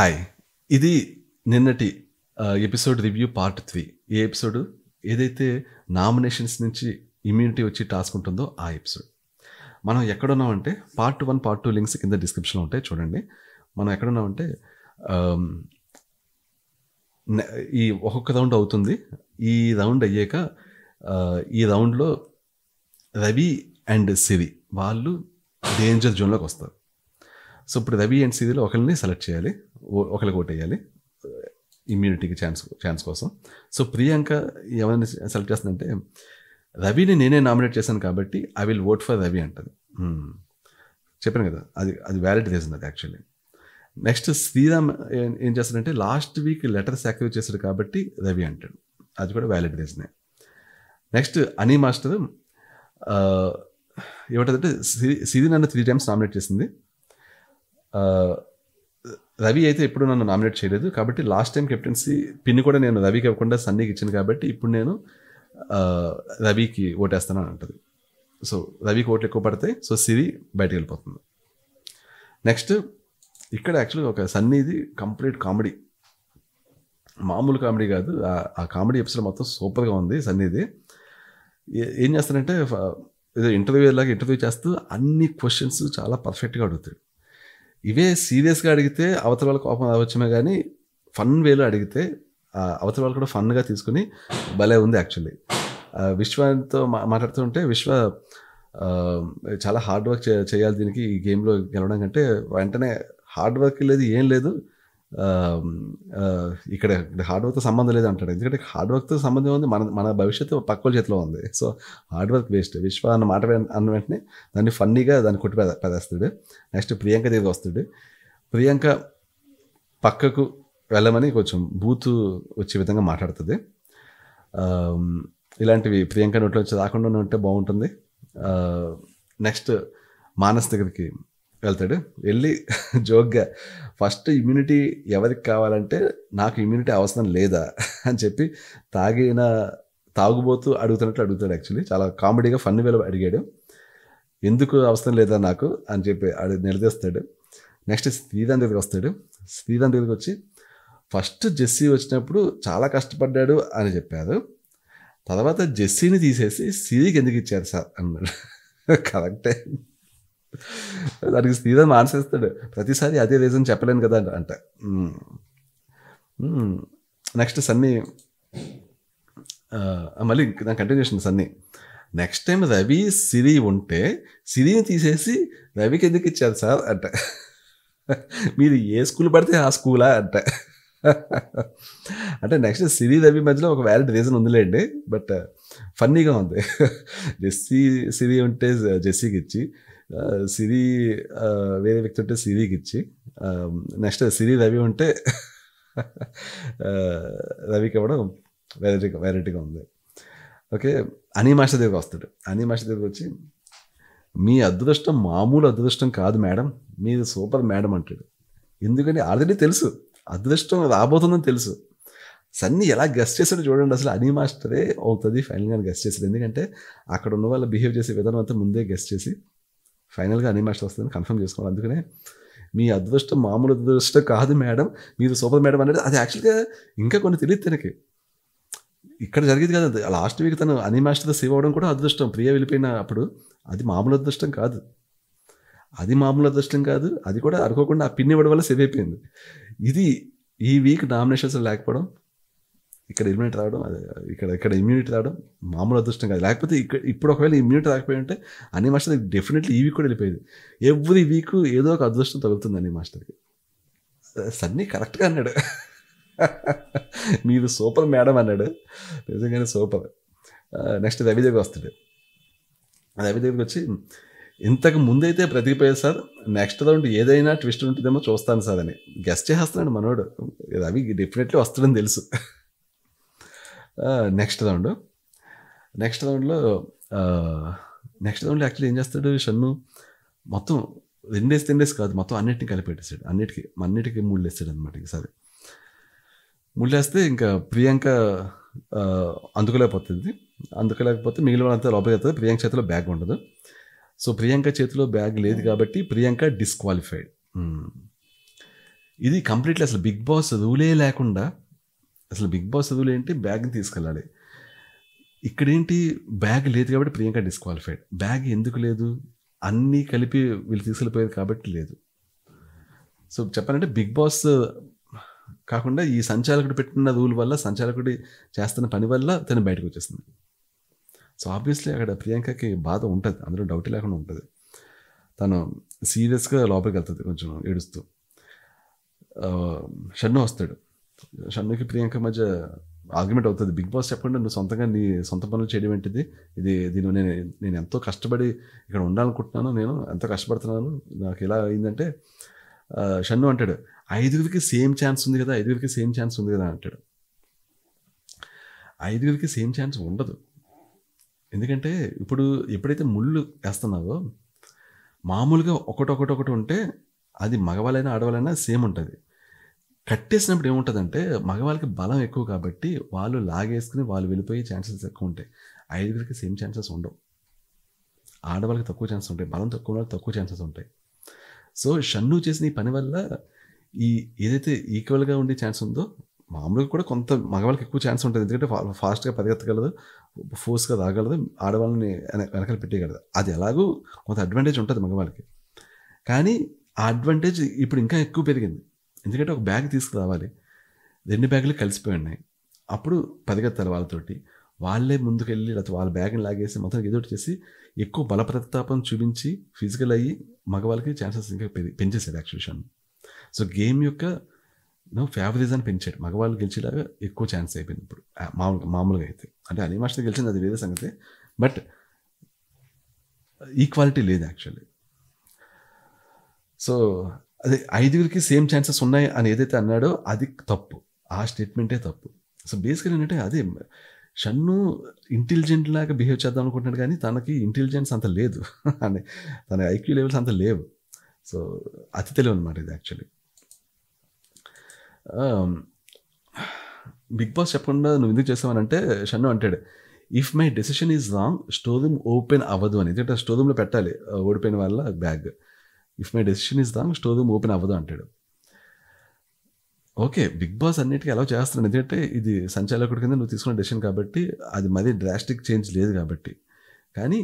Hi ఇది నిన్నటి episode review part three ఏ ఎపిసోడ్ ఏదైతే నామినేషన్స్ నుంచి ఇమ్యూనిటీ వచ్చి టాస్క్ ఉంటుందో ఆ ఎపిసోడ్ మనం ఎక్కడున్నామంటే part one part two links కింద డిస్క్రిప్షన్లో ఉంటాయి చూడండి మనం ఎక్కడున్నామంటే ఈ ఒక్కొక్క రౌండ్ అవుతుంది ఈ రౌండ్ అయ్యాక ఈ రౌండ్లో రవి అండ్ సిరి వాళ్ళు డేంజర్ జోన్లోకి వస్తారు సో ఇప్పుడు రవి అండ్ సిరిలో ఒకరిని సెలెక్ట్ చేయాలి ఒకరికి ఓటేయాలి ఇమ్యూనిటీకి ఛాన్స్ ఛాన్స్ కోసం సో ప్రియాంక ఎవరిని సెలెక్ట్ చేస్తుందంటే రవిని నేనే నామినేట్ చేశాను కాబట్టి I will vote for Ravi అంటది చెప్పాను కదా అది అది వ్యాలిడ్ రీజన్ అది యాక్చువల్లీ నెక్స్ట్ శ్రీరామ్ ఏం చేస్తాడంటే లాస్ట్ వీక్ లెటర్ సాక్రిఫ్ చేశాడు కాబట్టి రవి అంటాడు అది కూడా వ్యాలిడ్ రీజనే నెక్స్ట్ అనీ మాస్టర్ ఏమంటుందంటే సిరి సిరి నన్ను త్రీ టైమ్స్ నామినేట్ చేసింది రవి అయితే ఎప్పుడు నన్ను నామినేట్ చేయలేదు కాబట్టి లాస్ట్ టైం కెప్టెన్సీ పిన్ కూడా నేను రవికి ఇవ్వకుండా సన్నీకి ఇచ్చాను కాబట్టి ఇప్పుడు నేను రవికి ఓటేస్తాను అని అంటది సో రవికి ఓట్లు ఎక్కువ పడతాయి సో సిరి బయటకు వెళ్ళిపోతుంది నెక్స్ట్ ఇక్కడ యాక్చువల్గా ఒక సన్నీది కంప్లీట్ కామెడీ మామూలు కామెడీ కాదు ఆ కామెడీ ఎపిసోడ్ మొత్తం సూపర్గా ఉంది సన్నీది ఏం చేస్తానంటే ఇంటర్వ్యూ లాగా ఇంటర్వ్యూ చేస్తూ అన్ని క్వశ్చన్స్ చాలా పర్ఫెక్ట్గా అడుగుతాడు ఇవే సీరియస్గా అడిగితే అవతల వాళ్ళ కోపం అవచ్చమే కానీ ఫన్ వేలో అడిగితే అవతల వాళ్ళు కూడా ఫన్గా తీసుకుని భలే ఉంది యాక్చువల్లీ విశ్వంతో మా మాట్లాడుతుంటే విశ్వ చాలా హార్డ్ వర్క్ చేయాలి దీనికి ఈ గేమ్లో గెలవడం కంటే వెంటనే హార్డ్ వర్క్ లేదు ఏం లేదు ఇక్కడ హార్డ్ వర్క్తో సంబంధం లేదు అంటాడు ఎందుకంటే హార్డ్ వర్క్తో సంబంధం ఉంది మన మన భవిష్యత్తు పక్కల చేతిలో ఉంది సో హార్డ్ వర్క్ వేస్ట్ విశ్వ అన్న మాట అన్న వెంటనే దాన్ని ఫన్నీగా దాన్ని కొట్టి పెదేస్తాడు నెక్స్ట్ ప్రియాంక దగ్గర వస్తాడు ప్రియాంక పక్కకు వెళ్ళమని కొంచెం బూతు వచ్చే విధంగా మాట్లాడుతుంది ఇలాంటివి ప్రియాంక నోట్లో వచ్చి రాకుండా ఉంటే బాగుంటుంది నెక్స్ట్ మానస్ దగ్గరికి వెళ్తాడు వెళ్ళి జోక్గా ఫస్ట్ ఇమ్యూనిటీ ఎవరికి కావాలంటే నాకు ఇమ్యూనిటీ అవసరం లేదా అని చెప్పి తాగిన తాగుబోతూ అడుగుతున్నట్లు అడుగుతాడు యాక్చువల్లీ చాలా కామెడీగా ఫన్ వేలో అడిగాడు ఎందుకు అవసరం లేదా నాకు అని చెప్పి అడి నిలదీస్తాడు నెక్స్ట్ శ్రీదాన్ దగ్గరికి వస్తాడు శ్రీదాన్ దగ్గరికి వచ్చి ఫస్ట్ జెస్సీ వచ్చినప్పుడు చాలా కష్టపడ్డాడు అని చెప్పారు తర్వాత జెస్సీని తీసేసి సిరికి ఎందుకు ఇచ్చారు సార్ అన్నాడు కరెక్టే దానికి శ్రీధర్ మాన్సేస్తాడు ప్రతిసారి అదే రీజన్ చెప్పలేను కదా అంట నెక్స్ట్ సన్నీ మళ్ళీ దాని continuation Sunny next time Ravi Siri ఉంటే సిరిని తీసేసి రవికి ఎందుకు ఇచ్చారు సార్ అంట మీరు ఏ స్కూల్ పడితే ఆ స్కూలా అంట అంటే నెక్స్ట్ సిరీస్ అవి మధ్యలో ఒక వ్యాలిడ్ రీజన్ ఉందిలేండి బట్ ఫన్నీగా uh, ఉంది జెస్సీ సిరి ఉంటే జెస్సీకి ఇచ్చి uh, సిరి uh, వేరే వ్యక్తి ఉంటే సిరికి ఇచ్చి um, నెక్స్ట్ సిరి రవి ఉంటే రవికి కూడా వెరైటీగా వెరైటీగా ఉంది ఓకే అనీ మాస్టర్ దగ్గర వస్తాడు అనీ మాస్టర్ దగ్గర వచ్చి మీ అదృష్టం మామూలు అదృష్టం కాదు మేడం మీరు సూపర్ మేడం అంటాడు ఎందుకని ఆల్రెడీ తెలుసు అదృష్టం రాబోతుందని తెలుసు సన్నీ ఎలా గెస్ట్ చేశాడు చూడండి అసలు అనీ మాస్టరే అవుతుంది ఫైనల్గా గెస్ట్ చేశాడు ఎందుకంటే అక్కడ ఉన్న వాళ్ళు బిహేవ్ చేసే విధానం అంతా ముందే గెస్ట్ చేసి ఫైనల్గా అనీ మాస్టర్ వస్తుందని కన్ఫర్మ్ చేసుకోవాలి అందుకనే మీ అదృష్టం మామూలు అదృష్టం కాదు మేడం మీరు సూపర్ మేడం అనేది అది యాక్చువల్గా ఇంకా కొన్ని తెలియదు తనకి ఇక్కడ జరిగేది కదా లాస్ట్ వీక్ తను అనీ మాస్టర్ సేవ్ అవ్వడం కూడా అదృష్టం ప్రియ వెళ్ళిపోయిన అప్పుడు అది మామూలు అదృష్టం కాదు అది మామూలు అదృష్టం కాదు అది కూడా అనుకోకుండా ఆ పిన్ ఇవ్వడం వల్ల సేవ్ అయిపోయింది ఇది ఈ వీక్ నామినేషన్స్ లేకపోవడం ఇక్కడ ఇమ్యూనిటీ రావడం ఇక్కడ ఇక్కడ ఇమ్యూనిటీ రావడం మామూలు అదృష్టం కాదు లేకపోతే ఇక్కడ ఇప్పుడు ఒకవేళ ఇమ్యూనిటీ రాకపోయి ఉంటే అన్ని మాస్టర్ డెఫినెట్లీ ఈ వీక్ కూడా వెళ్ళిపోయేది ఎవ్రీ వీక్ ఏదో ఒక అదృష్టం తగులుతుంది అన్ని మాస్టర్కి సన్నీ కరెక్ట్గా అన్నాడు మీరు సూపర్ మేడం అన్నాడు నిజంగానే సూపర్ నెక్స్ట్ రవి దగ్గర వస్తాడు రవి దగ్గరికి వచ్చి ఇంతకు ముందైతే ప్రదీప్ సార్ నెక్స్ట్ రౌండ్ ఏదైనా ట్విస్ట్ ఉంటుందేమో చూస్తాను సార్ అని గెస్ట్ చేస్తున్నాడు మనోడు అవి డెఫినెట్లీ వస్తుందని తెలుసు నెక్స్ట్ రౌండ్ నెక్స్ట్ రౌండ్లో నెక్స్ట్ రౌండ్లో యాక్చువల్లీ ఏం చేస్తాడు షన్ను మొత్తం రెండేసి తిండేసి కాదు మొత్తం అన్నిటిని కలిపెట్టేసాడు అన్నిటికీ అన్నిటికీ ముళ్ళు వేస్తాడు అనమాట ఈసారి ముళ్ళు వేస్తే ఇంకా ప్రియాంక అందుకోలేకపోతుంది అందుకోలేకపోతే మిగిలిన వాళ్ళంతా లోపలికి వెళ్తుంది ప్రియాంక చేతిలో బ్యాగ్ ఉండదు సో ప్రియాంక చేతిలో బ్యాగ్ లేదు hmm. కాబట్టి ప్రియాంక డిస్క్వాలిఫైడ్ hmm. ఇది కంప్లీట్లీ అసలు బిగ్ బాస్ చదువులే లేకుండా అసలు బిగ్ బాస్ చదువులు ఏంటి బ్యాగ్ని తీసుకెళ్ళాలి ఇక్కడేంటి బ్యాగ్ లేదు కాబట్టి ప్రియాంక డిస్క్వాలిఫైడ్ బ్యాగ్ ఎందుకు లేదు అన్నీ కలిపి వీళ్ళు తీసుకెళ్ళిపోయారు కాబట్టి లేదు సో చెప్పాలంటే బిగ్ బాస్ కాకుండా ఈ సంచాలకుడు పెట్టిన రూల్ వల్ల సంచాలకుడి చేస్తున్న పని వల్ల తను బయటకు వచ్చేస్తుంది సో ఆబ్వియస్లీ అక్కడ ప్రియాంకకి బాధ ఉంటుంది అందులో డౌట్ లేకుండా ఉంటుంది తను సీరియస్గా లోపలికి వెళ్తుంది కొంచెం ఏడుస్తూ uh, షన్ను వస్తాడు షన్నుకి ప్రియాంక మధ్య ఆర్గ్యుమెంట్ అవుతుంది బిగ్ బాస్ చెప్పకుండా నువ్వు సొంతంగా నీ సొంత పనులు చేయడం ఏంటిది ఇది దీని నేను నేను ఎంతో కష్టపడి ఇక్కడ ఉండాలనుకుంటున్నాను నేను ఎంత కష్టపడుతున్నాను నాకు ఎలా అయిందంటే uh, షన్ను అంటాడు ఐదుగురికి సేమ్ ఛాన్స్ ఉంది కదా ఐదుగురికి సేమ్ ఛాన్స్ ఉంది కదా అంటాడు ఐదుగురికి సేమ్ ఛాన్స్ ఉండదు ఎందుకంటే ఇప్పుడు ఎప్పుడైతే ముళ్ళు వేస్తున్నావో మామూలుగా ఒకటొకటొకటి ఉంటే అది మగవాళ్ళైనా ఆడవాళ్ళైనా సేమ్ ఉంటుంది కట్టేసినప్పుడు ఏముంటుందంటే మగవాళ్ళకి బలం ఎక్కువ కాబట్టి వాళ్ళు లాగేసుకుని వాళ్ళు వెళ్ళిపోయే ఛాన్సెస్ ఎక్కువ ఉంటాయి ఐదుగురికి సేమ్ ఛాన్సెస్ ఉండవు ఆడవాళ్ళకి తక్కువ ఛాన్సెస్ ఉంటాయి బలం తక్కువ వాళ్ళకి తక్కువ ఛాన్సెస్ ఉంటాయి సో షన్ను చేసిన ఈ పని వల్ల ఈ ఏదైతే ఈక్వల్గా ఉండే ఛాన్స్ ఉందో మామూలుగా కూడా కొంత మగవాళ్ళకి ఎక్కువ ఛాన్స్ ఉంటుంది ఎందుకంటే ఫాస్ట్గా పరిగెత్తగలదు ఫోర్స్గా రాగలదు ఆడవాళ్ళని వెనకాల పెట్టేయగలదు అది ఎలాగో కొంత అడ్వాంటేజ్ ఉంటుంది మగవాళ్ళకి కానీ ఆ అడ్వాంటేజ్ ఇప్పుడు ఇంకా ఎక్కువ పెరిగింది ఎందుకంటే ఒక బ్యాగ్ తీసుకురావాలి రెండు బ్యాగులు కలిసిపోయి ఉన్నాయి అప్పుడు పరిగెత్తారు వాళ్ళతోటి వాళ్ళే ముందుకెళ్ళి లేకపోతే వాళ్ళ బ్యాగ్ని లాగేసి మొత్తం ఏదో చేసి ఎక్కువ బలప్రతాపం చూపించి ఫిజికల్ అయ్యి మగవాళ్ళకి ఛాన్సెస్ ఇంకా పెంచేసారు యాక్చువేషన్ సో గేమ్ యొక్క అని పెంచాడు మగవాళ్ళు గెలిచేలాగా ఎక్కువ ఛాన్స్ అయిపోయింది ఇప్పుడు మామూలుగా మామూలుగా అయితే అంటే అలీ మాస్టర్ గెలిచింది అది వేరే సంగతి బట్ ఈక్వాలిటీ లేదు యాక్చువల్లీ సో అది ఐదుగురికి సేమ్ ఛాన్సెస్ ఉన్నాయి అని ఏదైతే అన్నాడో అది తప్పు ఆ స్టేట్మెంటే తప్పు సో బేసికల్ ఏంటంటే అదే షన్ను ఇంటెలిజెంట్ లాగా బిహేవ్ చేద్దాం అనుకుంటున్నాడు కానీ తనకి ఇంటెలిజెన్స్ అంత లేదు అని తన ఐక్యూ లెవెల్స్ అంత లేవు సో అతి తెలివి అనమాట ఇది యాక్చువల్లీ బిగ్ బాస్ చెప్పకుండా నువ్వు ఎందుకు చేస్తావనంటే షన్ను అంటాడు if my decision is wrong store room open అవ్వదు అని ఎందుకంటే స్టోర్ రూమ్లో పెట్టాలి ఓడిపోయిన వాళ్ళ bag if my decision is wrong store room open అవ్వదు అంటాడు ఓకే బిగ్ బాస్ అన్నిటికీ అలా చేస్తాను ఎందుకంటే ఇది సంచాలకుడి కింద నువ్వు తీసుకున్న డెసిషన్ కాబట్టి అది మరీ డ్రాస్టిక్ చేంజ్ లేదు కాబట్టి కానీ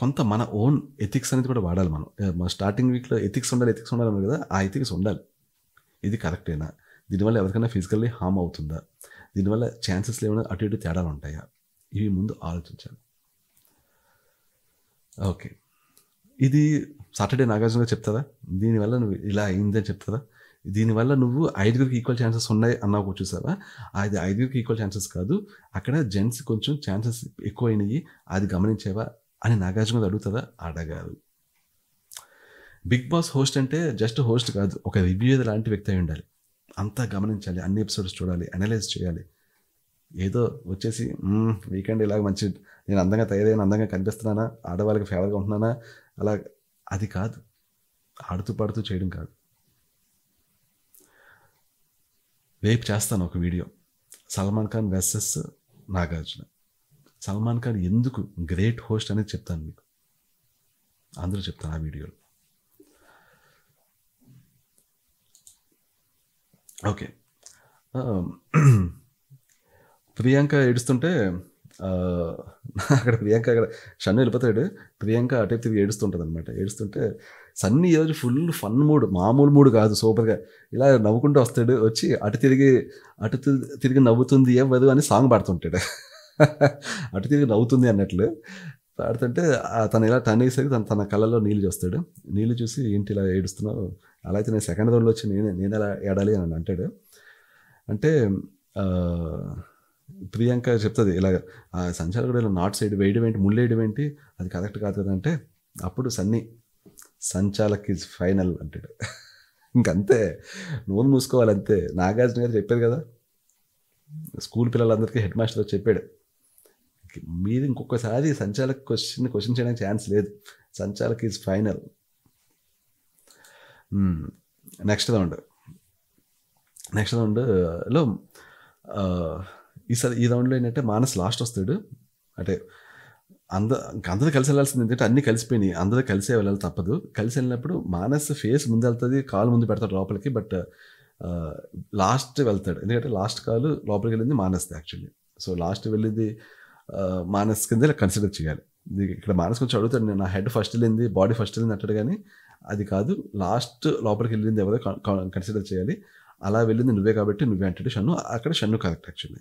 కొంత మన ఓన్ ఎథిక్స్ అనేది కూడా వాడాలి మనం మన స్టార్టింగ్ వీక్లో ఎథిక్స్ ఉండాలి ఎథిక్స్ ఉండాలి కదా ఆ ఎథిక్స్ ఉండాలి ఇది కరెక్టేనా దీనివల్ల ఎవరికైనా ఫిజికల్లీ హామ్ అవుతుందా దీనివల్ల ఛాన్సెస్ ఏమైనా అటు ఇటు తేడాలు ఉంటాయా ఇవి ముందు ఆలోచించాలి ఓకే ఇది సాటర్డే నాగార్జునగా చెప్తారా దీనివల్ల నువ్వు ఇలా అయిందని చెప్తారా దీనివల్ల నువ్వు ఐదుగురికి ఈక్వల్ ఛాన్సెస్ ఉన్నాయి అన్నావు చూసావా అది ఐదుగురికి ఈక్వల్ ఛాన్సెస్ కాదు అక్కడ జెంట్స్ కొంచెం ఛాన్సెస్ ఎక్కువైనవి అది గమనించేవా అని నాగార్జున అడుగుతుందా అడగారు బిగ్ బాస్ హోస్ట్ అంటే జస్ట్ హోస్ట్ కాదు ఒక రివ్యూ లాంటి వ్యక్తి అయి ఉండాలి అంతా గమనించాలి అన్ని ఎపిసోడ్స్ చూడాలి అనలైజ్ చేయాలి ఏదో వచ్చేసి వీకెండ్ ఇలాగ మంచి నేను అందంగా తయారైన అందంగా కనిపిస్తున్నానా ఆడవాళ్ళకి ఫేవర్గా ఉంటున్నానా అలా అది కాదు ఆడుతూ పాడుతూ చేయడం కాదు రేపు చేస్తాను ఒక వీడియో సల్మాన్ ఖాన్ వెస్ఎస్ నాగార్జున సల్మాన్ ఖాన్ ఎందుకు గ్రేట్ హోస్ట్ అనేది చెప్తాను మీకు అందరూ చెప్తాను ఆ వీడియోలో ఓకే. ప్రియాంక ఏడుస్తుంటే అక్కడ ప్రియాంక అక్కడ షన్ను వెళ్ళిపోతాడు. ప్రియాంక అటే తిరిగి ఏడుస్తుంటుంది అనమాట ఏడుస్తుంటే సన్నీ ఈరోజు ఫుల్ ఫన్ మూడ్. మామూలు మూడ్ కాదు సూపర్‌గా. ఇలా నవ్వుకుంటూ వస్తాడు. వచ్చి అటు తిరిగి అటు తిరిగి నవ్వుతుంది ఏం అని సాంగ్ పాడుతుంటాడు. అటు తిరిగి నవ్వుతుంది అన్నట్లు. పాడుతుంటే తను ఇలా తనేసరికి తన తన కళ్ళలో నీళ్ళు చూస్తాడు. నీళ్ళు చూసి ఏంటి ఇలా ఏడుస్తున్నావు? అలా అయితే నేను సెకండ్ రౌండ్లో వచ్చి నేను నేను ఎలా ఏడాలి అని అంటాడు అంటే ప్రియాంక చెప్తుంది ఇలాగ సంచాలకుడు ఇలా నాట్ సైడ్ వేయడం ఏంటి వేయడం ఏంటి అది కరెక్ట్ కాదు కదంటే అంటే అప్పుడు సన్నీ సంచాలక్ ఈజ్ ఫైనల్ అంటాడు ఇంకంతే నోరు మూసుకోవాలి అంతే నాగార్జున గారు చెప్పారు కదా స్కూల్ పిల్లలందరికీ హెడ్ మాస్టర్ చెప్పాడు మీరు ఇంకొకసారి సంచాలక్ క్వశ్చన్ క్వశ్చన్ చేయడానికి ఛాన్స్ లేదు సంచాలక్ is final next round next లో ఈసారి ఈ రౌండ్లో ఏంటంటే మానస్ లాస్ట్ వస్తాడు అంటే అంద అందరూ కలిసి వెళ్ళాల్సింది ఏంటంటే అన్నీ కలిసిపోయినాయి అందరూ కలిసే వెళ్ళాలి తప్పదు కలిసి వెళ్ళినప్పుడు మానస్ ఫేస్ ముందు వెళ్తుంది కాలు ముందు పెడతాడు లోపలికి బట్ లాస్ట్ వెళ్తాడు ఎందుకంటే లాస్ట్ కాలు లోపలికి వెళ్ళింది మానస్ది యాక్చువల్లీ సో లాస్ట్ వెళ్ళింది మానస్ కింద ఇలా కన్సిడర్ చేయాలి ఇక్కడ మానస్ కొంచెం అడుగుతాడు నా హెడ్ ఫస్ట్ వెళ్ళింది బాడీ ఫస్ట్ వెళ్ళింది అంటాడు కానీ అది కాదు లాస్ట్ లోపలికి వెళ్ళింది ఎవరో కన్సిడర్ చేయాలి అలా వెళ్ళింది నువ్వే కాబట్టి నువ్వే అంటాడు షన్ను అక్కడ షన్ను కరెక్ట్ యాక్చువల్లీ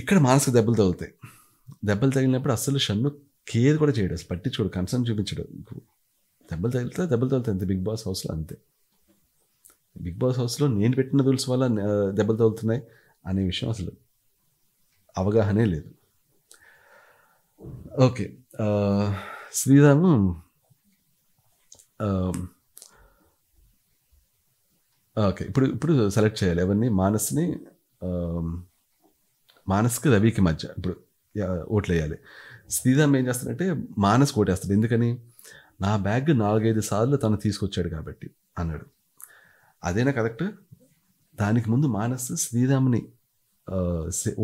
ఇక్కడ మానసిక దెబ్బలు తగులుతాయి దెబ్బలు తగిలినప్పుడు అసలు షన్ను కేర్ కూడా చేయడు అసలు పట్టించుకోడు కన్సర్న్ చూపించడు దెబ్బలు తగిలితే దెబ్బలు తగులుతాయి అంతే బిగ్ బాస్ హౌస్లో అంతే బిగ్ బాస్ హౌస్లో నేను పెట్టిన రూల్స్ వల్ల దెబ్బలు తగులుతున్నాయి అనే విషయం అసలు అవగాహనే లేదు ఓకే శ్రీరాము ఓకే um, ఇప్పుడు ఇప్పుడు సెలెక్ట్ చేయాలి ఎవరిని మానస్ని um, మానస్కి రవికి మధ్య ఇప్పుడు ఓట్లు వేయాలి శ్రీరామ్ ఏం చేస్తాడంటే మానస్ ఓటేస్తాడు ఎందుకని నా బ్యాగ్ నాలుగైదు సార్లు తను తీసుకొచ్చాడు కాబట్టి అన్నాడు అదేనా కరెక్ట్ దానికి ముందు మానస్ శ్రీరామ్ని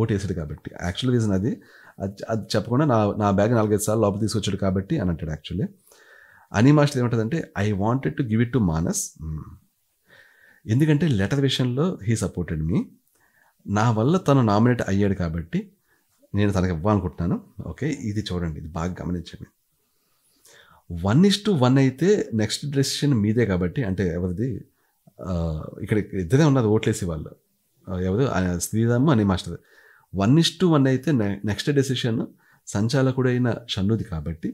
ఓటేసాడు కాబట్టి యాక్చువల్ రీజన్ అది అది చెప్పకుండా నా నా బ్యాగ్ నాలుగైదు సార్లు లోపల తీసుకొచ్చాడు కాబట్టి అని అంటాడు యాక్చువల్లీ అని మాస్టర్ ఏమంటుందంటే I wanted to give it to Manas ఎందుకంటే లెటర్ విషయంలో హీ సపోర్టెడ్ మీ నా వల్ల తను నామినేట్ అయ్యాడు కాబట్టి నేను తనకి ఇవ్వాలనుకుంటున్నాను ఓకే ఇది చూడండి ఇది బాగా గమనించండి వన్ ఇస్ టు వన్ అయితే నెక్స్ట్ డెసిషన్ మీదే కాబట్టి అంటే ఎవరిది ఇక్కడ ఇద్దరే ఉన్నది ఓట్లేసి వాళ్ళు ఎవరు శ్రీరామ్ అని master one is to one అయితే నెక్స్ట్ డెసిషన్ సంచాలకుడైన షన్నుది కాబట్టి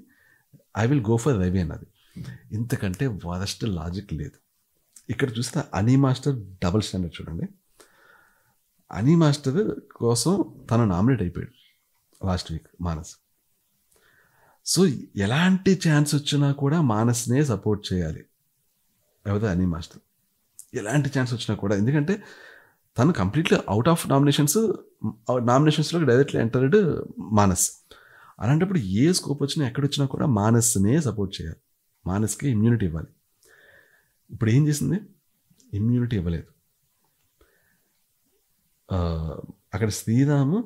I will go for Ravi అన్నది ఇంతకంటే వరస్ట్ లాజిక్ లేదు ఇక్కడ చూస్తే అనీ మాస్టర్ డబుల్ స్టాండర్డ్ చూడండి అనీ మాస్టర్ కోసం తను నామినేట్ అయిపోయాడు లాస్ట్ వీక్ మానస్ సో ఎలాంటి ఛాన్స్ వచ్చినా కూడా మానస్నే సపోర్ట్ చేయాలి ఎవరితో అనీ మాస్టర్ ఎలాంటి ఛాన్స్ వచ్చినా కూడా ఎందుకంటే తను కంప్లీట్లీ అవుట్ ఆఫ్ నామినేషన్స్ నామినేషన్స్లో డైరెక్ట్లీ ఎంటర్డ్ మానస్ అలాంటప్పుడు ఏ స్కోప్ వచ్చినా ఎక్కడొచ్చినా కూడా మానస్నే సపోర్ట్ చేయాలి మానస్కి ఇమ్యూనిటీ ఇవ్వాలి ఇప్పుడు ఏం చేసింది ఇమ్యూనిటీ ఇవ్వలేదు అక్కడ శ్రీరాము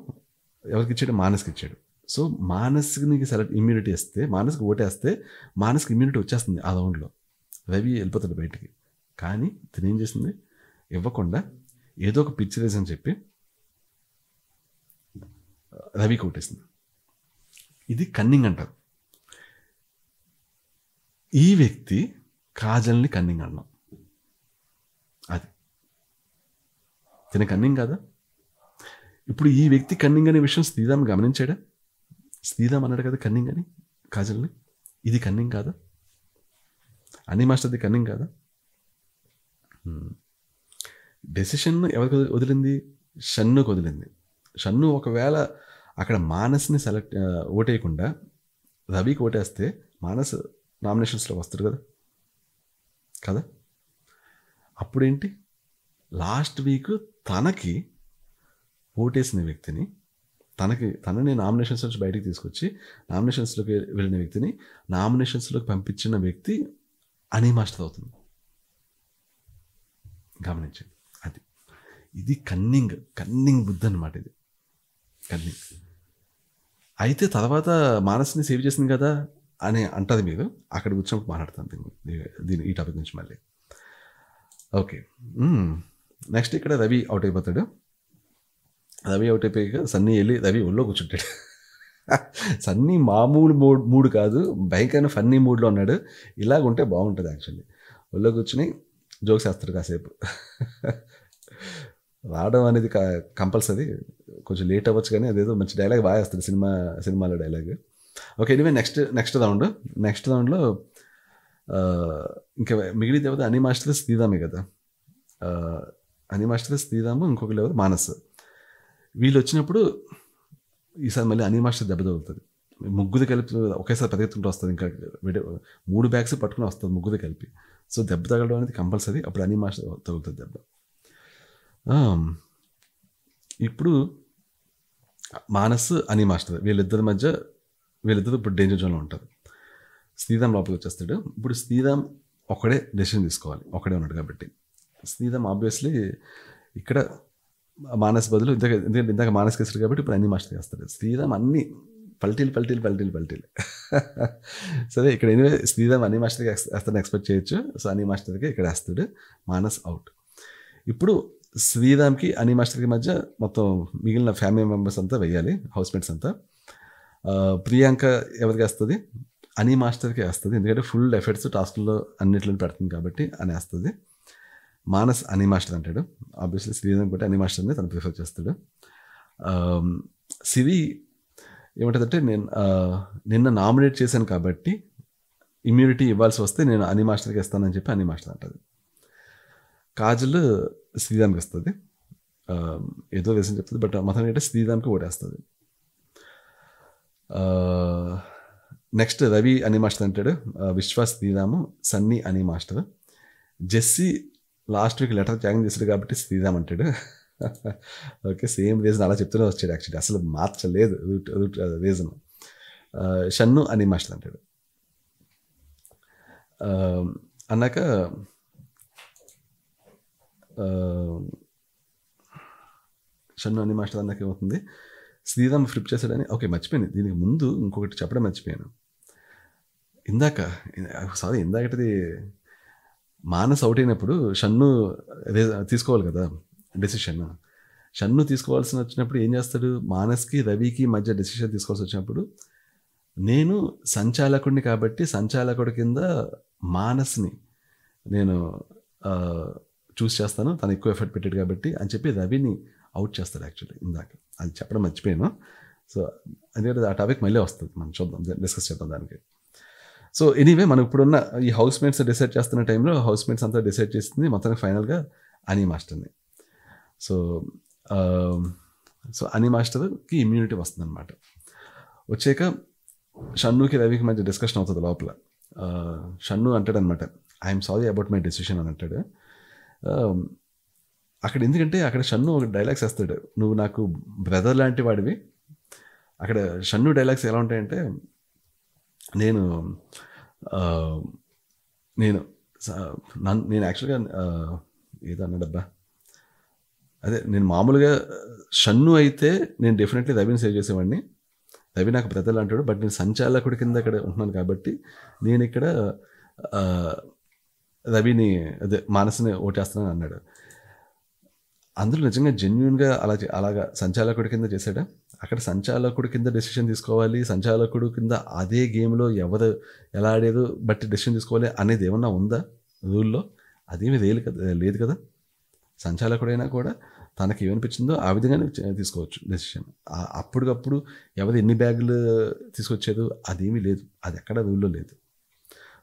ఎవరికి ఇచ్చాడు మానస్కి ఇచ్చాడు సో మానసుకి సెలెక్ట్ ఇమ్యూనిటీ ఇస్తే మానసుకి ఓటేస్తే మానసుకి ఇమ్యూనిటీ వచ్చేస్తుంది ఆ రౌండ్లో రవి వెళ్ళిపోతాడు బయటికి కానీ తను ఏం చేసింది ఇవ్వకుండా ఏదో ఒక పిక్చరేజ్ అని చెప్పి రవికి ఓటేసింది ఇది కన్నింగ్ అంటారు ఈ వ్యక్తి కాజల్ని కన్నింగ్ అన్నాం అది తిన కన్నింగ్ కాదా ఇప్పుడు ఈ వ్యక్తి కన్నింగ్ అనే విషయం శ్రీరామ్ గమనించాడా శ్రీరామ్ అన్నాడు కదా కన్నింగ్ అని కాజల్ని ఇది కన్నింగ్ కాదా అని మాస్టర్ది కన్నింగ్ కాదా డెసిషన్ ఎవరికి వదిలింది షన్నుకు వదిలింది షన్ను ఒకవేళ అక్కడ మానస్ని సెలెక్ట్ ఓటేయకుండా రవికి ఓటేస్తే మానస్ నామినేషన్స్లో వస్తారు కదా కదా అప్పుడేంటి లాస్ట్ వీక్ తనకి ఓటేసిన వ్యక్తిని తనకి తనని నామినేషన్స్ నుంచి బయటికి తీసుకొచ్చి నామినేషన్స్లోకి వెళ్ళిన వ్యక్తిని నామినేషన్స్లోకి పంపించిన వ్యక్తి అనే మాస్టర్ అవుతుంది గమనించండి అది ఇది కన్నింగ్ కన్నింగ్ బుద్ధి అనమాట ఇది కానీ అయితే తర్వాత మానస్ని సేవ్ చేసింది కదా అని అంటారు మీరు అక్కడ కూర్చొని మాట్లాడతాను దీన్ని దీని ఈ టాపిక్ నుంచి మళ్ళీ ఓకే నెక్స్ట్ ఇక్కడ రవి అవుట్ అయిపోతాడు రవి అవుట్ అయిపోయాక సన్నీ వెళ్ళి రవి ఒళ్ళో కూర్చుంటాడు సన్నీ మామూలు మూడ్ మూడ్ కాదు భయంకరమైన ఫన్నీ మూడ్లో ఉన్నాడు ఇలాగుంటే బాగుంటుంది యాక్చువల్లీ ఒళ్ళో కూర్చుని జోక్స్ వేస్తాడు కాసేపు రావడం అనేది కంపల్సరీ కొంచెం లేట్ అవ్వచ్చు కానీ అదేదో మంచి డైలాగ్ బాగా వేస్తుంది సినిమా సినిమాలో dialogue okay anyway next next round next రౌండ్లో ఇంకా మిగిలిన ఎవరు అని మాస్టర్ శ్రీరామే కదా అని మాస్టర్ శ్రీరాము ఇంకొకరు లేవదు మానస్ వీళ్ళు వచ్చినప్పుడు ఈసారి మళ్ళీ అని మాస్టర్ దెబ్బ తగులుతుంది ముగ్గురు కలిపి ఒకేసారి పరిగెత్తుకుంటూ వస్తుంది ఇంకా మూడు బ్యాగ్స్ పట్టుకుని వస్తుంది ముగ్గురు కలిపి సో దెబ్బ తగలడం అనేది కంపల్సరీ అప్పుడు అని మాస్టర్ తగులుతుంది దెబ్బ ఇప్పుడు మానసు అని మాస్టర్ వీళ్ళిద్దరి మధ్య వీళ్ళిద్దరు ఇప్పుడు డేంజర్ జోన్లో ఉంటారు శ్రీరామ్ లోపలికి వచ్చేస్తాడు ఇప్పుడు శ్రీరామ్ ఒకడే డెసిషన్ తీసుకోవాలి ఒకడే ఉన్నాడు కాబట్టి శ్రీరామ్ ఆబ్వియస్లీ ఇక్కడ మానస్ బదులు ఇంతక ఎందుకంటే ఇందాక మానస్ కేసుడు కాబట్టి ఇప్పుడు అన్ని మాస్టర్ చేస్తాడు శ్రీరామ్ అన్ని పల్టీలు పల్టీలు పల్టీలు పల్టీలు సరే ఇక్కడ ఎనివే శ్రీరామ్ అన్ని మాస్టర్కి వేస్తాడని ఎక్స్పెక్ట్ చేయొచ్చు సో అన్ని మాస్టర్కి ఇక్కడ వేస్తాడు మానస్ అవుట్ ఇప్పుడు శ్రీరామ్కి అనీ మాస్టర్కి మధ్య మొత్తం మిగిలిన ఫ్యామిలీ మెంబర్స్ అంతా వెయ్యాలి హౌస్మేట్స్ అంతా ప్రియాంక ఎవరికి వస్తుంది అని మాస్టర్కి వస్తుంది ఎందుకంటే ఫుల్ ఎఫర్ట్స్ టాస్క్లో అన్నింటిలో పెడుతుంది కాబట్టి అని వస్తుంది మానస్ అని మాస్టర్ అంటాడు ఆబ్వియస్లీ శ్రీరామ్ కూడా అనీ మాస్టర్ని తను ప్రిఫర్ చేస్తాడు సిరి ఏమంటుందంటే నేను నిన్న నామినేట్ చేశాను కాబట్టి ఇమ్యూనిటీ ఇవ్వాల్సి వస్తే నేను అని మాస్టర్కి ఇస్తానని చెప్పి అని మాస్టర్ అంటుంది కాజల్ శ్రీరామ్కి వస్తుంది ఏదో వేసం చెప్తుంది బట్ మతం అంటే శ్రీరామ్కి ఓడేస్తుంది నెక్స్ట్ రవి అని మాస్టర్ అంటాడు విశ్వాస్ శ్రీరాము సన్నీ అని master Jessie last week letter త్యాగం చేశాడు కాబట్టి శ్రీరామ్ అంటాడు ఓకే సేమ్ రీజన్ అలా చెప్తూనే వచ్చాడు యాక్చువల్లీ అసలు మార్చలేదు రూట్ రూట్ రీజన్ షన్ను అని మాస్టర్ అంటాడు అన్నాక షన్ను మాస్టర్ అందాక అవుతుంది శ్రీరామ్ ఫ్లిప్ చేశాడని ఓకే మర్చిపోయింది దీనికి ముందు ఇంకొకటి చెప్పడం మర్చిపోయాను ఇందాక సారీ ఇందాకటిది మానస్ అవుట్ అయినప్పుడు షన్ను తీసుకోవాలి కదా డెసిషన్ షన్ను తీసుకోవాల్సి వచ్చినప్పుడు ఏం చేస్తాడు మానస్కి రవికి మధ్య డెసిషన్ తీసుకోవాల్సి వచ్చినప్పుడు నేను సంచాలకుడిని కాబట్టి సంచాలకుడి కింద మానస్ని నేను చూస్ చేస్తాను తను ఎక్కువ ఎఫర్ట్ పెట్టాడు కాబట్టి అని చెప్పి రవిని అవుట్ చేస్తాడు యాక్చువల్లీ ఇందాక అది చెప్పడం మర్చిపోయాను సో ఎందుకంటే ఆ టాపిక్ మళ్ళీ వస్తుంది మనం చూద్దాం డిస్కస్ చేద్దాం దానికి సో ఎనీవే మనం ఇప్పుడున్న ఈ హౌస్ మేట్స్ డిసైడ్ చేస్తున్న టైంలో హౌస్ మేట్స్ అంతా డిసైడ్ చేసింది మొత్తానికి ఫైనల్గా అనీ మాస్టర్ని సో సో అనీ మాస్టర్కి ఇమ్యూనిటీ వస్తుంది అనమాట వచ్చాక షన్నుకి రవికి మధ్య డిస్కషన్ అవుతుంది లోపల షన్ను అంటాడనమాట I'm sorry about my decision అని అంటాడు అక్కడ ఎందుకంటే అక్కడ షన్ను ఒక డైలాగ్స్ వేస్తాడు నువ్వు నాకు బ్రదర్ లాంటి వాడివి అక్కడ షన్ను డైలాగ్స్ ఎలా ఉంటాయంటే నేను నేను నేను యాక్చువల్గా డబ్బా అదే నేను మామూలుగా షన్ను అయితే నేను డెఫినెట్లీ రవిని సేవ్ చేసేవాడిని రవి నాకు బ్రతలు అంటాడు బట్ నేను సంచాలకుడి కింద అక్కడ ఉంటున్నాను కాబట్టి నేను ఇక్కడ రవిని అదే మానసుని ఓటేస్తానని అన్నాడు అందులో నిజంగా జెన్యున్గా అలా అలాగా సంచాలకుడి కింద చేశాడా అక్కడ సంచాలకుడి కింద డెసిషన్ తీసుకోవాలి సంచాలకుడు కింద అదే గేమ్లో ఎవరు ఎలా ఆడేదో బట్టి డెసిషన్ తీసుకోవాలి అనేది ఏమన్నా ఉందా రూల్లో అదేమి లేదు కదా లేదు కదా సంచాలకుడైనా కూడా తనకి ఏమనిపించిందో ఆ విధంగానే తీసుకోవచ్చు డెసిషన్ అప్పటికప్పుడు ఎవరు ఎన్ని బ్యాగులు తీసుకొచ్చారు అదేమీ లేదు అది ఎక్కడ రూల్లో లేదు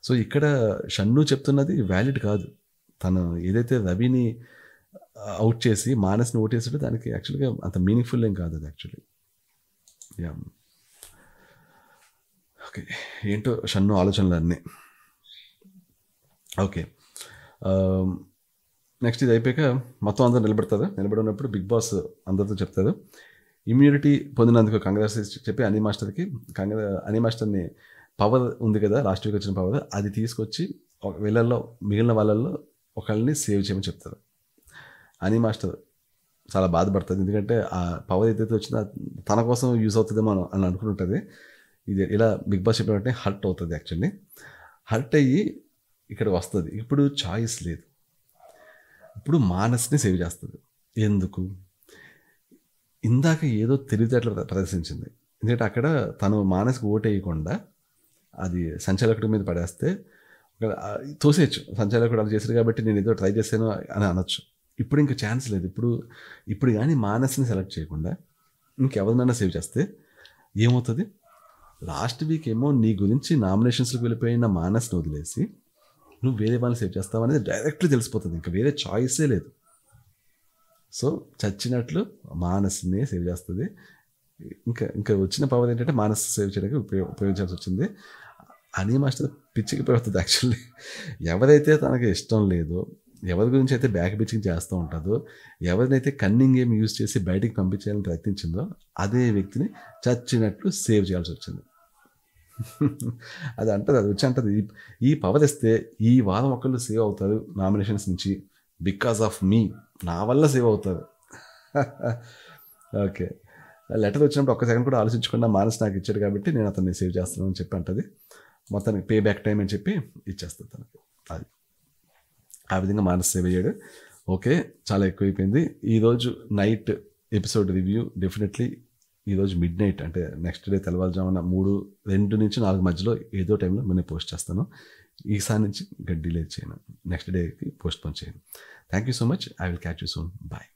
సో ఇక్కడ షన్ను చెప్తున్నది వ్యాలిడ్ కాదు తను ఏదైతే రవిని అవుట్ చేసి మానస్ని ఓటేసాడో దానికి యాక్చువల్గా అంత మీనింగ్ఫుల్ ఏం కాదు అది యాక్చువల్లీ యా ఓకే ఏంటో షన్ను ఆలోచనలు అన్నీ ఓకే నెక్స్ట్ um, ఇది అయిపోయాక మొత్తం అందరూ నిలబడి నిలబడినప్పుడు బిగ్ బాస్ అందరితో చెప్తారు ఇమ్యూనిటీ పొందినందుకు కాంగ్రెస్ చెప్పి అనీ మాస్టర్కి కాంగ్రెస్ అనీ మాస్టర్ని పవర్ ఉంది కదా లాస్ట్ వీక్ వచ్చిన పవర్ అది తీసుకొచ్చి వీళ్ళల్లో మిగిలిన వాళ్ళల్లో ఒకళ్ళని సేవ్ చేయమని చెప్తారు అని మాస్టర్ చాలా బాధపడుతుంది ఎందుకంటే ఆ పవర్ ఏదైతే వచ్చిందో తన కోసం యూజ్ అవుతుందేమో అని అనుకుంటుంది ఇది ఇలా బిగ్ బాస్ చెప్పినట్టే హర్ట్ అవుతుంది యాక్చువల్లీ హర్ట్ అయ్యి ఇక్కడ వస్తుంది ఇప్పుడు చాయిస్ లేదు ఇప్పుడు మానస్ని సేవ్ చేస్తుంది ఎందుకు ఇందాక ఏదో తెలివితేటలు ప్రదర్శించింది ఎందుకంటే అక్కడ తను మానసిక ఓటేయకుండా అది సంచాలకుడి మీద పడేస్తే తోసేయచ్చు సంచాలకుడు అలా చేశారు కాబట్టి నేను ఏదో ట్రై చేశాను అని అనొచ్చు ఇప్పుడు ఇంకా ఛాన్స్ లేదు ఇప్పుడు ఇప్పుడు కానీ మానస్ని సెలెక్ట్ చేయకుండా ఇంకెవరినైనా సేవ్ చేస్తే ఏమవుతుంది లాస్ట్ వీక్ ఏమో నీ గురించి నామినేషన్స్కి వెళ్ళిపోయిన మానస్ని వదిలేసి నువ్వు వేరే వాళ్ళని సేవ్ చేస్తావు అనేది డైరెక్ట్లీ తెలిసిపోతుంది ఇంకా వేరే చాయిసే లేదు సో చచ్చినట్లు మానసునే సేవ్ చేస్తుంది ఇంకా ఇంకా వచ్చిన పవర్ ఏంటంటే మానస్ సేవ్ చేయడానికి ఉపయోగించాల్సి వచ్చింది అని మాస్టర్ పిచ్చికి పెడుతుంది యాక్చువల్లీ ఎవరైతే తనకి ఇష్టం లేదో ఎవరి గురించి అయితే బ్యాక్ పిచ్చింగ్ చేస్తూ ఉంటుందో ఎవరినైతే కన్నింగ్ గేమ్ యూజ్ చేసి బయటికి పంపించాలని ప్రయత్నించిందో అదే వ్యక్తిని చచ్చినట్లు సేవ్ చేయాల్సి వచ్చింది అది అంటది అది వచ్చి అంటది ఈ ఈ పవర్ ఇస్తే ఈ వారం ఒకళ్ళు సేవ్ అవుతారు నామినేషన్స్ నుంచి బికాస్ ఆఫ్ మీ నా వల్ల సేవ్ అవుతారు ఓకే లెటర్ వచ్చినప్పుడు ఒక్క సెకండ్ కూడా ఆలోచించకుండా మానస్ నాకు ఇచ్చాడు కాబట్టి నేను అతన్ని సేవ్ చేస్తున్నాను అని చెప్పి అంటది మొత్తానికి పే బ్యాక్ టైం అని చెప్పి ఇచ్చేస్తుంది తనకి అది ఆ విధంగా మానస్ సేవ చేయడు ఓకే చాలా ఎక్కువైపోయింది ఈరోజు నైట్ ఎపిసోడ్ రివ్యూ డెఫినెట్లీ ఈరోజు మిడ్ నైట్ అంటే నెక్స్ట్ డే తెల్లవారుజామున మూడు రెండు నుంచి నాలుగు మధ్యలో ఏదో టైంలో నేను పోస్ట్ చేస్తాను ఈసారి నుంచి గడ్డీ లేదు చేయను నెక్స్ట్ డేకి పోస్ట్ పోన్ చేయను thank you so much I will catch you soon bye